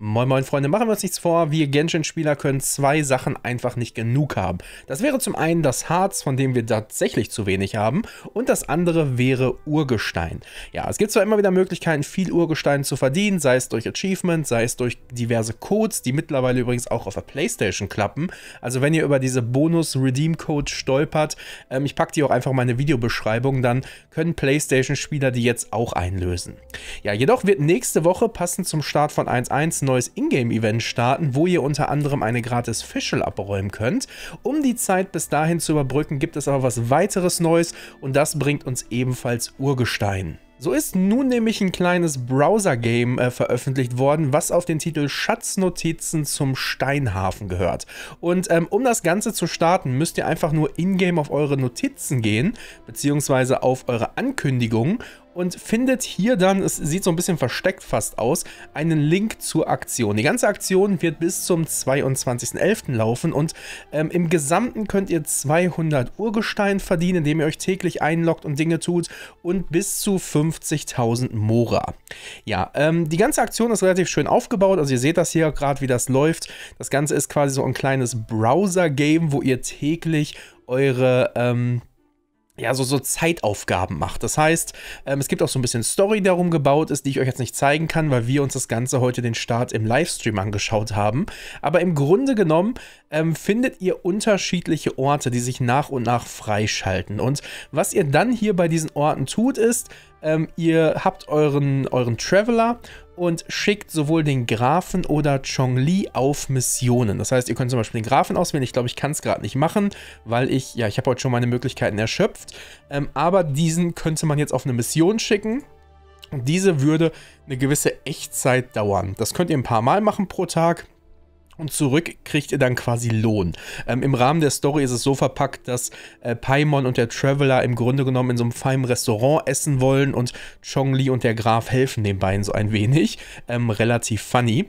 Moin Moin Freunde, machen wir uns nichts vor, wir Genshin-Spieler können zwei Sachen einfach nicht genug haben. Das wäre zum einen das Harz, von dem wir tatsächlich zu wenig haben und das andere wäre Urgestein. Ja, es gibt zwar immer wieder Möglichkeiten, viel Urgestein zu verdienen, sei es durch Achievement, sei es durch diverse Codes, die mittlerweile übrigens auch auf der Playstation klappen. Also wenn ihr über diese Bonus-Redeem-Code stolpert, ähm, ich packe die auch einfach mal in meine Videobeschreibung, dann können Playstation-Spieler die jetzt auch einlösen. Ja, jedoch wird nächste Woche passend zum Start von 1.1 ein neues Ingame-Event starten, wo ihr unter anderem eine gratis Fischel abräumen könnt. Um die Zeit bis dahin zu überbrücken, gibt es aber was weiteres Neues und das bringt uns ebenfalls Urgestein. So ist nun nämlich ein kleines Browser-Game äh, veröffentlicht worden, was auf den Titel Schatznotizen zum Steinhafen gehört. Und ähm, um das Ganze zu starten, müsst ihr einfach nur in-game auf eure Notizen gehen, beziehungsweise auf eure Ankündigungen und findet hier dann, es sieht so ein bisschen versteckt fast aus, einen Link zur Aktion. Die ganze Aktion wird bis zum 22.11. laufen und ähm, im Gesamten könnt ihr 200 Urgestein verdienen, indem ihr euch täglich einloggt und Dinge tut und bis zu 50.000 Mora. Ja, ähm, die ganze Aktion ist relativ schön aufgebaut, also ihr seht das hier gerade, wie das läuft. Das Ganze ist quasi so ein kleines Browser-Game, wo ihr täglich eure ähm, ja, so, so Zeitaufgaben macht. Das heißt, ähm, es gibt auch so ein bisschen Story, die darum gebaut ist, die ich euch jetzt nicht zeigen kann, weil wir uns das Ganze heute den Start im Livestream angeschaut haben. Aber im Grunde genommen ähm, findet ihr unterschiedliche Orte, die sich nach und nach freischalten. Und was ihr dann hier bei diesen Orten tut, ist, ähm, ihr habt euren, euren Traveler und schickt sowohl den Grafen oder Chongli auf Missionen. Das heißt, ihr könnt zum Beispiel den Grafen auswählen. Ich glaube, ich kann es gerade nicht machen, weil ich, ja, ich habe heute schon meine Möglichkeiten erschöpft. Ähm, aber diesen könnte man jetzt auf eine Mission schicken. Und diese würde eine gewisse Echtzeit dauern. Das könnt ihr ein paar Mal machen pro Tag. Und zurück kriegt ihr dann quasi Lohn. Ähm, Im Rahmen der Story ist es so verpackt, dass äh, Paimon und der Traveler im Grunde genommen in so einem feinen Restaurant essen wollen und Chongli und der Graf helfen den beiden so ein wenig. Ähm, relativ funny.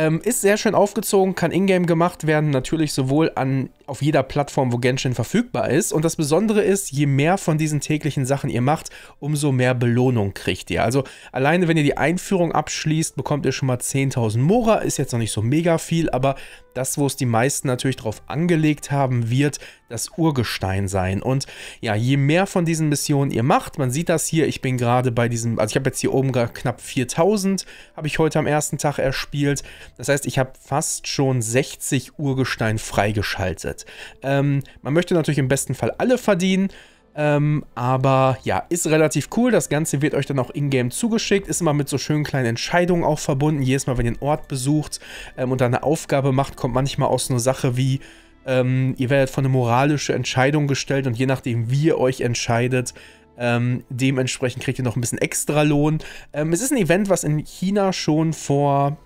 Ähm, ist sehr schön aufgezogen, kann ingame gemacht werden, natürlich sowohl an, auf jeder Plattform, wo Genshin verfügbar ist. Und das Besondere ist, je mehr von diesen täglichen Sachen ihr macht, umso mehr Belohnung kriegt ihr. Also alleine, wenn ihr die Einführung abschließt, bekommt ihr schon mal 10.000 Mora. Ist jetzt noch nicht so mega viel, aber das, wo es die meisten natürlich drauf angelegt haben wird, das Urgestein sein. Und ja, je mehr von diesen Missionen ihr macht, man sieht das hier, ich bin gerade bei diesem, also ich habe jetzt hier oben knapp 4000, habe ich heute am ersten Tag erspielt. Das heißt, ich habe fast schon 60 Urgestein freigeschaltet. Ähm, man möchte natürlich im besten Fall alle verdienen. Ähm, aber ja, ist relativ cool. Das Ganze wird euch dann auch in-game zugeschickt. Ist immer mit so schönen kleinen Entscheidungen auch verbunden. Jedes Mal, wenn ihr einen Ort besucht ähm, und da eine Aufgabe macht, kommt manchmal aus so einer Sache wie, ähm, ihr werdet von eine moralische Entscheidung gestellt und je nachdem, wie ihr euch entscheidet, ähm, dementsprechend kriegt ihr noch ein bisschen extra Lohn. Ähm, es ist ein Event, was in China schon vor,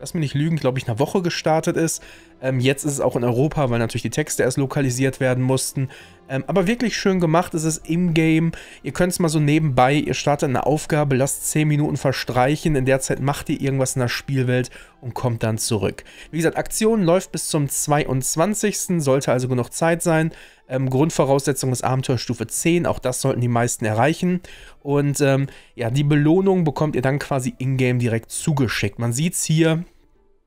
lass mich nicht lügen, glaube ich, einer Woche gestartet ist. Ähm, jetzt ist es auch in Europa, weil natürlich die Texte erst lokalisiert werden mussten. Ähm, aber wirklich schön gemacht. Es ist im Game. Ihr könnt es mal so nebenbei. Ihr startet eine Aufgabe, lasst 10 Minuten verstreichen. In der Zeit macht ihr irgendwas in der Spielwelt und kommt dann zurück. Wie gesagt, Aktion läuft bis zum 22. Sollte also genug Zeit sein. Ähm, Grundvoraussetzung ist Abenteuerstufe 10. Auch das sollten die meisten erreichen. Und ähm, ja, die Belohnung bekommt ihr dann quasi in-game direkt zugeschickt. Man sieht es hier.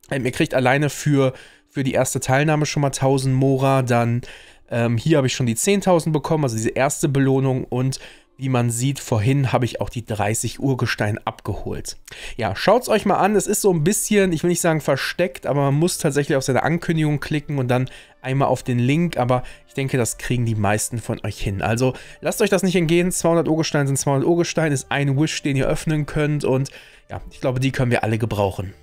Ähm, ihr kriegt alleine für, für die erste Teilnahme schon mal 1000 Mora. Dann ähm, hier habe ich schon die 10.000 bekommen, also diese erste Belohnung und wie man sieht, vorhin habe ich auch die 30 Urgestein abgeholt. Ja, schaut es euch mal an. Es ist so ein bisschen, ich will nicht sagen versteckt, aber man muss tatsächlich auf seine Ankündigung klicken und dann einmal auf den Link. Aber ich denke, das kriegen die meisten von euch hin. Also lasst euch das nicht entgehen. 200 Urgestein sind 200 Urgestein, ist ein Wish, den ihr öffnen könnt. Und ja, ich glaube, die können wir alle gebrauchen.